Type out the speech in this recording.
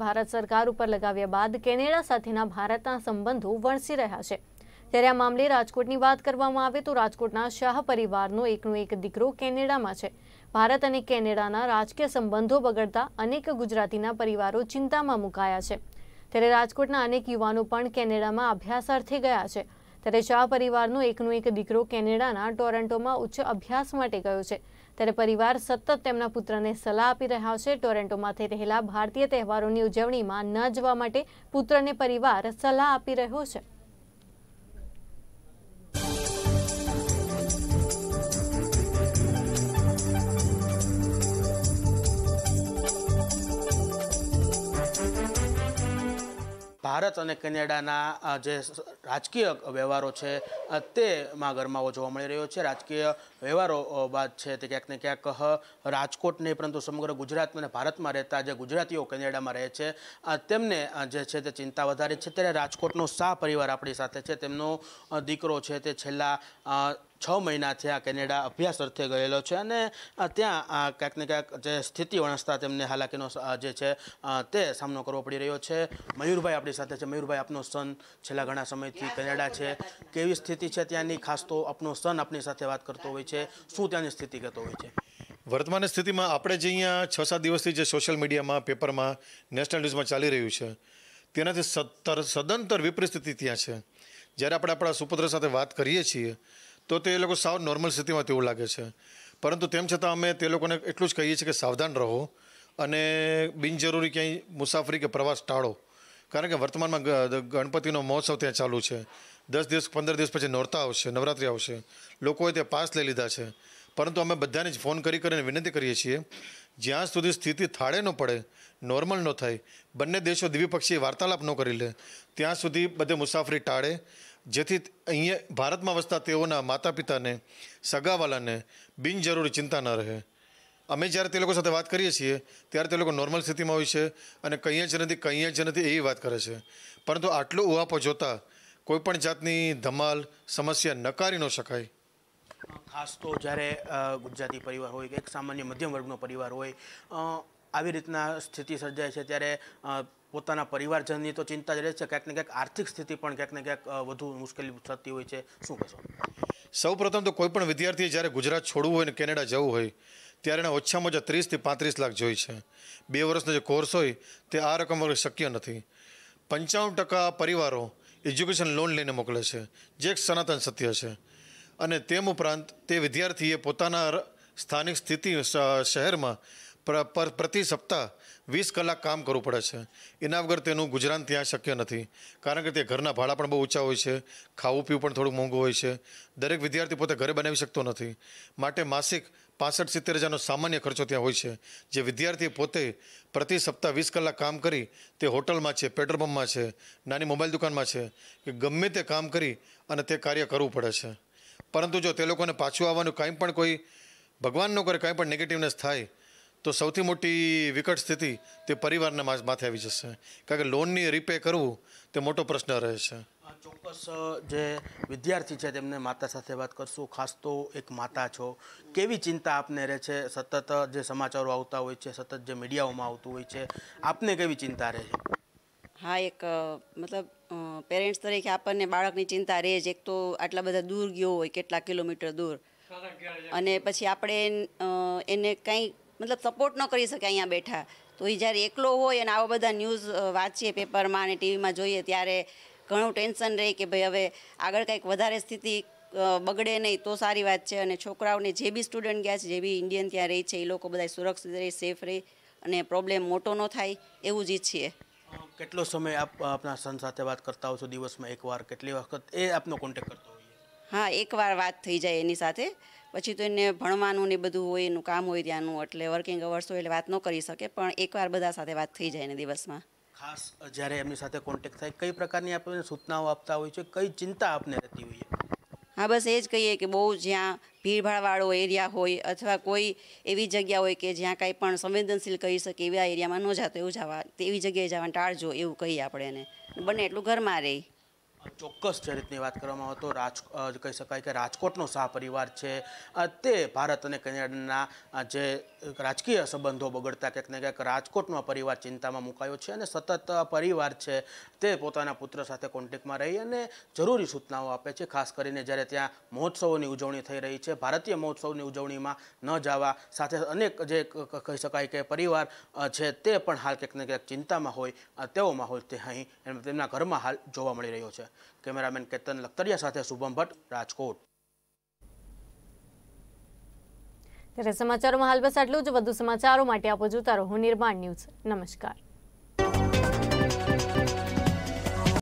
ભારત સરકાર ઉપર લગાવ્યા બાદ કેનેડા સાથેના ભારતના સંબંધો વણસી રહ્યા છે ત્યારે આ મામલે રાજકોટની વાત કરવામાં આવે તો રાજકોટના શાહ પરિવારનો એકનો એક દીકરો કેનેડામાં છે ભારત અને કેનેડાના રાજકીય સંબંધો બગડતા અનેક ગુજરાતીના પરિવારો ચિંતામાં મુકાયા છે ત્યારે રાજકોટના અનેક યુવાનો પણ કેનેડામાં અભ્યાસ ગયા છે ત્યારે શાહ પરિવારનો એકનો એક દીકરો કેનેડાના ટોરન્ટોમાં ઉચ્ચ અભ્યાસ માટે ગયો છે ત્યારે પરિવાર સતત તેમના પુત્રને સલાહ આપી રહ્યા છે ટોરેન્ટોમાં થઈ રહેલા ભારતીય તહેવારોની ઉજવણીમાં ન જવા માટે પુત્રને પરિવાર સલાહ આપી રહ્યો છે ભારત અને કેનેડાના જે રાજકીય વ્યવહારો છે તેમાં ગરમાવો જોવા મળી રહ્યો છે રાજકીય વ્યવહારો બાદ છે તે ક્યાંક ને ક્યાંક રાજકોટ નહીં પરંતુ સમગ્ર ગુજરાત અને ભારતમાં રહેતા જે ગુજરાતીઓ કેનેડામાં રહે છે તેમને જે છે તે ચિંતા વધારે છે ત્યારે રાજકોટનો શાહ પરિવાર આપણી સાથે છે તેમનો દીકરો છે તે છેલ્લા છ મહિનાથી આ કેનેડા અભ્યાસ અર્થે ગયેલો છે અને ત્યાં ક્યાંક ને ક્યાંક જે સ્થિતિ વણસતા તેમને હાલાકીનો જે છે તે સામનો કરવો પડી રહ્યો છે મયુરભાઈ આપણી સાથે છે મયુરભાઈ આપનો સન છેલ્લા ઘણા સમયથી કેનેડા છે કેવી સ્થિતિ છે ત્યાંની ખાસ તો આપનો સન આપની સાથે વાત કરતો હોય છે શું ત્યાંની સ્થિતિ કહેતો હોય છે વર્તમાન સ્થિતિમાં આપણે જે અહીંયા છ સાત દિવસથી જે સોશિયલ મીડિયામાં પેપરમાં નેશનલ ન્યૂઝમાં ચાલી રહ્યું છે તેનાથી સત્તર સદંતર વિપરીત સ્થિતિ ત્યાં છે જ્યારે આપણે આપણા સુપુત્ર સાથે વાત કરીએ છીએ તો તે લોકો સાવ નોર્મલ સ્થિતિમાં તેવું લાગે છે પરંતુ તેમ છતાં અમે તે લોકોને એટલું જ કહીએ છીએ કે સાવધાન રહો અને બિનજરૂરી ક્યાંય મુસાફરી કે પ્રવાસ ટાળો કારણ કે વર્તમાનમાં ગણપતિનો મહોત્સવ ત્યાં ચાલુ છે દસ દિવસ પંદર દિવસ પછી નોરતા આવશે નવરાત્રિ આવશે લોકોએ ત્યાં પાસ લઈ લીધા છે પરંતુ અમે બધાને જ ફોન કરી કરીને વિનંતી કરીએ છીએ જ્યાં સુધી સ્થિતિ થાળે ન પડે નોર્મલ ન થાય બંને દેશો દ્વિપક્ષીય વાર્તાલાપ ન કરી લે ત્યાં સુધી બધે મુસાફરી ટાળે જેથી અહીંયા ભારતમાં વસતા તેઓના માતા પિતાને સગાવાલાને બિનજરૂરી ચિંતા ન રહે અમે જ્યારે તે લોકો સાથે વાત કરીએ છીએ ત્યારે તે લોકો નોર્મલ સ્થિતિમાં હોય છે અને કંઈ જ નથી કંઈ જ નથી એવી વાત કરે છે પરંતુ આટલો ઉહાપો જોતાં કોઈપણ જાતની ધમાલ સમસ્યા નકારી ન શકાય ખાસ તો જ્યારે ગુજરાતી પરિવાર હોય કે એક સામાન્ય મધ્યમ વર્ગનો પરિવાર હોય આવી રીતના સ્થિતિ સર્જાય છે ત્યારે પોતાના પરિવારજનની તો ચિંતા જ રહે છે ક્યાંક ને ક્યાંક આર્થિક સ્થિતિ પણ ક્યાંક ને ક્યાંક વધુ મુશ્કેલી થતી હોય છે શું કહેશો સૌ પ્રથમ તો કોઈ પણ વિદ્યાર્થીએ જ્યારે ગુજરાત છોડવું હોય ને કેનેડા જવું હોય ત્યારે એને ઓછામાં ઓછા ત્રીસથી પાંત્રીસ લાખ જોઈ છે બે વર્ષનો જે કોર્સ હોય તે આ રકમ વગર શક્ય નથી પંચાવન ટકા પરિવારો એજ્યુકેશન લોન લઈને મોકલે છે જે એક સનાતન સત્ય છે અને તેમ ઉપરાંત તે વિદ્યાર્થીએ પોતાના સ્થાનિક સ્થિતિ શહેરમાં પ્રતિ સપ્તાહ વીસ કલાક કામ કરવું પડે છે એના વગર તેનું ગુજરાન ત્યાં શક્ય નથી કારણ કે તે ઘરના ભાડા પણ બહુ ઊંચા હોય છે ખાવું પીવું પણ થોડું મોંઘું હોય છે દરેક વિદ્યાર્થી પોતે ઘરે બનાવી શકતો નથી માટે માસિક પાસઠ સિત્તેર હજારનો સામાન્ય ખર્ચો ત્યાં હોય છે જે વિદ્યાર્થી પોતે પ્રતિ સપ્તાહ વીસ કલાક કામ કરી તે હોટલમાં છે પેટ્રોલ પંપમાં છે નાની મોબાઈલ દુકાનમાં છે કે ગમે તે કામ કરી અને તે કાર્ય કરવું પડે છે પરંતુ જો તે લોકોને પાછું આવવાનું કાંઈ પણ કોઈ ભગવાન ન કરે કાંઈ પણ નેગેટિવનેસ થાય તો સૌથી મોટી વિકટ સ્થિતિ તે પરિવારના માથે આવી જશે કારણ કે લોનની રીપે કરવું તે મોટો પ્રશ્ન રહે છે ચોક્કસ જે વિદ્યાર્થી છે તેમને માતા સાથે વાત કરશું ખાસ તો એક માતા છો કેવી ચિંતા આપને રહે છે સતત જે સમાચારો આવતા હોય છે સતત જે મીડિયાઓમાં આવતું હોય છે આપને કેવી ચિંતા રહે છે હા એક મતલબ પેરેન્ટ્સ તરીકે આપણને બાળકની ચિંતા રહે જ એક તો આટલા બધા દૂર ગયો હોય કેટલા કિલોમીટર દૂર અને પછી આપણે એને કંઈ મતલબ સપોર્ટ ન કરી શકે અહીંયા બેઠા તો એ જ્યારે એકલો હોય અને આવા બધા ન્યૂઝ વાંચીએ પેપરમાં અને ટીવીમાં જોઈએ ત્યારે ઘણું ટેન્શન રહે કે ભાઈ હવે આગળ કંઈક વધારે સ્થિતિ બગડે નહીં તો સારી વાત છે અને છોકરાઓને જે બી સ્ટુડન્ટ ગયા છે જે બી ઇન્ડિયન ત્યાં રહી છે એ લોકો બધા સુરક્ષિત રહે સેફ રહે અને પ્રોબ્લેમ મોટો ન થાય એવું જ ઈચ્છીએ કેટલો સમય આપ આપના સન સાથે વાત કરતા હો છો દિવસમાં એકવાર કેટલી વખત એ આપનો કોન્ટેક્ટ કરતો હોય હા એકવાર વાત થઈ જાય એની સાથે પછી તો એને ભણવાનું ને બધું હોય એનું કામ હોય ત્યાંનું એટલે વર્કિંગ અવર્સ હોય એટલે વાત ન કરી શકે પણ એકવાર બધા સાથે વાત થઈ જાય ને દિવસમાં ખાસ જ્યારે એમની સાથે કોન્ટેક્ટ થાય કઈ પ્રકારની આપણને સૂચનાઓ આપતા હોય છે કઈ ચિંતા આપને રહેતી હોય હા બસ એ જ કહીએ કે બહુ જ્યાં ભીડભાડવાળો એરિયા હોય અથવા કોઈ એવી જગ્યા હોય કે જ્યાં કાંઈ પણ સંવેદનશીલ કહી શકે એવા એરિયામાં ન જતો એવું જવા એવી જગ્યાએ જવાનું ટાળજો એવું કહીએ આપણે એને બને એટલું ઘરમાં રહી ચોક્કસ જે રીતની વાત કરવામાં આવતો તો રાજ કહી શકાય કે રાજકોટનો શાહ પરિવાર છે તે ભારત અને કેનેડાના જે રાજકીય સંબંધો બગડતા ક્યાંક ને ક્યાંક રાજકોટનો પરિવાર ચિંતામાં મુકાયો છે અને સતત પરિવાર છે તે પોતાના પુત્ર સાથે કોન્ટેક્ટમાં રહી અને જરૂરી સૂચનાઓ આપે છે ખાસ કરીને જ્યારે ત્યાં મહોત્સવોની ઉજવણી થઈ રહી છે ભારતીય મહોત્સવની ઉજવણીમાં ન જવા સાથે અનેક જે કહી શકાય કે પરિવાર છે તે પણ હાલ ક્યાંક ને ક્યાંક ચિંતામાં હોય તેઓમાં હોય તે અહીં તેમના ઘરમાં હાલ જોવા મળી રહ્યો છે કેમેરામેન કેતન લખતરિયા સાથે શુભમ ભટ્ટ રાજકોટ ત્યારે સમાચારોમાં હાલ બસ આટલું જ વધુ સમાચારો માટે આપો જોતા રહો નિર્માણ ન્યૂઝ નમસ્કાર